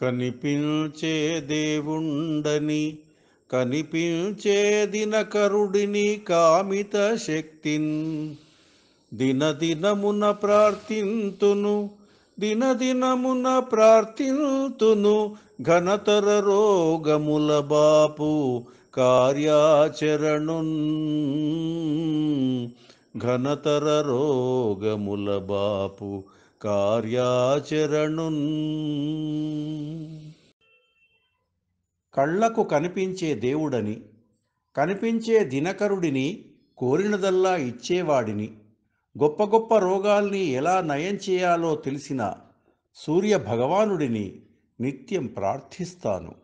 కనిపించే దేవుండని కనిపించే దినకరుడిని కామిత శక్తిన్ దినదినమున ప్రార్థింతును దినదినమున ప్రార్థింతును ఘనతర రోగముల బాపు కార్యాచరణున్ ఘనతర రోగముల బాపు కార్యాచరణున్ కళ్లకు కనిపించే దేవుడని కనిపించే దినకరుడిని కోరినదల్లా ఇచ్చేవాడిని గొప్ప గొప్ప రోగాల్ని ఎలా నయం చేయాలో తెలిసిన సూర్య భగవానుడిని నిత్యం ప్రార్థిస్తాను